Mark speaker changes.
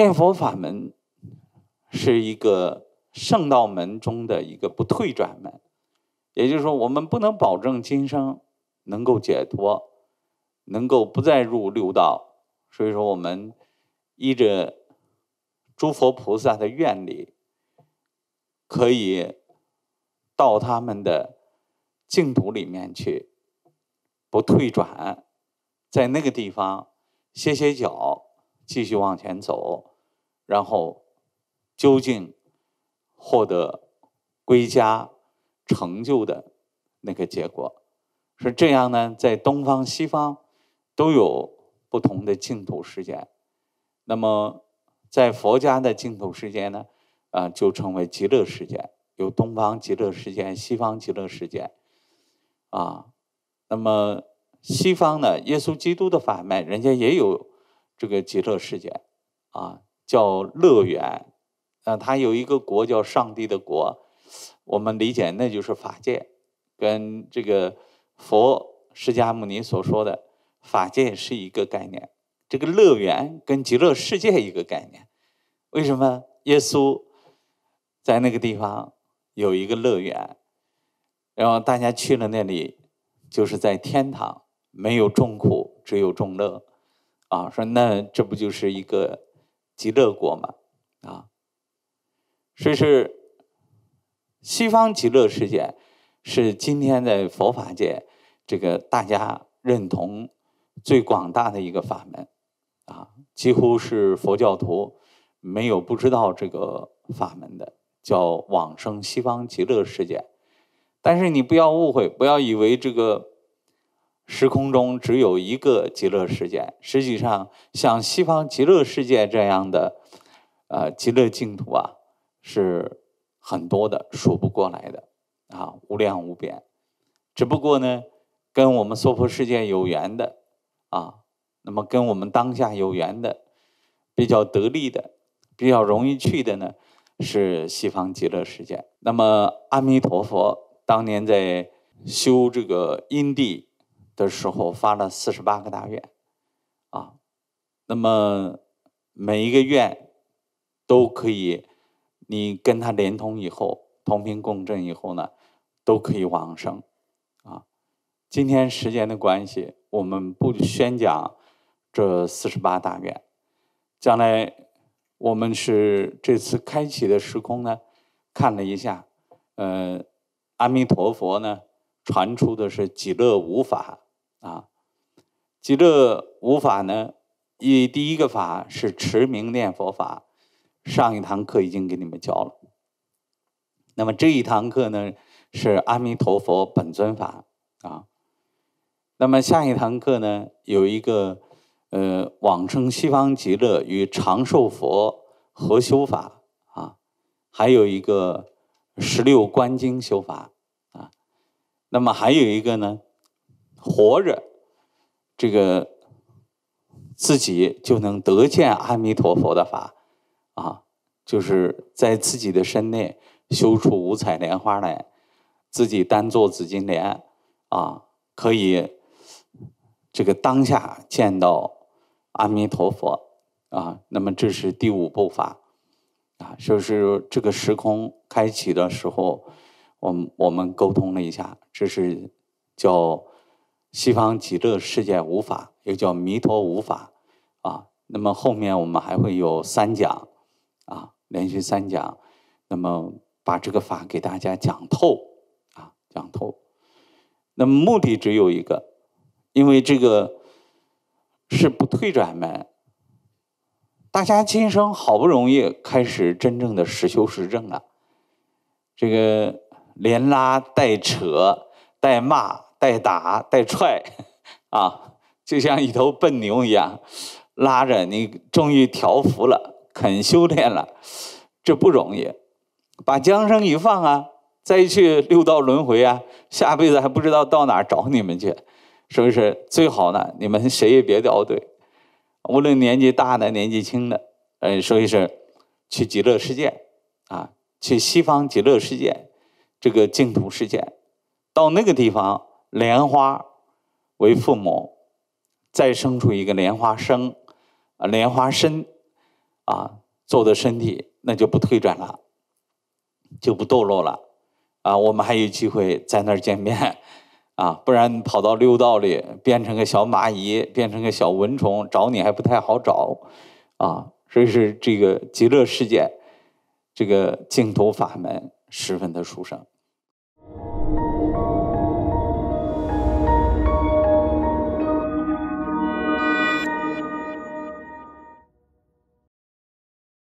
Speaker 1: 念佛法门是一个圣道门中的一个不退转门，也就是说，我们不能保证今生能够解脱，能够不再入六道。所以说，我们依着诸佛菩萨的愿力，可以到他们的净土里面去，不退转，在那个地方歇歇脚，继续往前走。然后，究竟获得归家成就的那个结果是这样呢？在东方、西方都有不同的净土世界。那么，在佛家的净土世界呢，啊，就称为极乐世界，有东方极乐世界、西方极乐世界，啊。那么西方呢，耶稣基督的法门，人家也有这个极乐世界，啊。叫乐园，啊，他有一个国叫上帝的国，我们理解那就是法界，跟这个佛释迦牟尼所说的法界是一个概念。这个乐园跟极乐世界一个概念，为什么？耶稣在那个地方有一个乐园，然后大家去了那里，就是在天堂，没有众苦，只有众乐，啊，说那这不就是一个？极乐国嘛，啊，这是西方极乐世界，是今天的佛法界这个大家认同最广大的一个法门，啊，几乎是佛教徒没有不知道这个法门的，叫往生西方极乐世界。但是你不要误会，不要以为这个。时空中只有一个极乐世界，实际上像西方极乐世界这样的，呃，极乐净土啊，是很多的，数不过来的，啊，无量无边。只不过呢，跟我们娑婆世界有缘的，啊，那么跟我们当下有缘的，比较得力的，比较容易去的呢，是西方极乐世界。那么阿弥陀佛当年在修这个因地。的时候发了四十八个大愿，啊，那么每一个愿都可以，你跟它连通以后，同频共振以后呢，都可以往生，啊，今天时间的关系，我们不宣讲这四十八大愿，将来我们是这次开启的时空呢，看了一下，呃，阿弥陀佛呢传出的是极乐无法。啊，极乐五法呢？以第一个法是持名念佛法，上一堂课已经给你们教了。那么这一堂课呢，是阿弥陀佛本尊法啊。那么下一堂课呢，有一个，呃，往生西方极乐与长寿佛合修法啊，还有一个十六观经修法啊。那么还有一个呢？活着，这个自己就能得见阿弥陀佛的法，啊，就是在自己的身内修出五彩莲花来，自己单做紫金莲，啊，可以这个当下见到阿弥陀佛，啊，那么这是第五步法，啊，就是这个时空开启的时候，我们我们沟通了一下，这是叫。西方极乐世界无法，又叫弥陀无法啊。那么后面我们还会有三讲啊，连续三讲，那么把这个法给大家讲透啊，讲透。那么目的只有一个，因为这个是不退转门。大家今生好不容易开始真正的实修实证了，这个连拉带扯带骂。带打带踹啊，就像一头笨牛一样拉着你，终于调服了，肯修炼了，这不容易。把缰绳一放啊，再去六道轮回啊，下辈子还不知道到哪儿找你们去，是不是？最好呢，你们谁也别掉队，无论年纪大的、年纪轻的，呃，所以是去极乐世界啊，去西方极乐世界，这个净土世界，到那个地方。莲花为父母，再生出一个莲花生，啊莲花身，啊做的身体，那就不退转了，就不堕落了，啊我们还有机会在那儿见面，啊不然跑到六道里，变成个小蚂蚁，变成个小蚊虫，找你还不太好找，啊所以是这个极乐世界，这个净土法门十分的殊胜。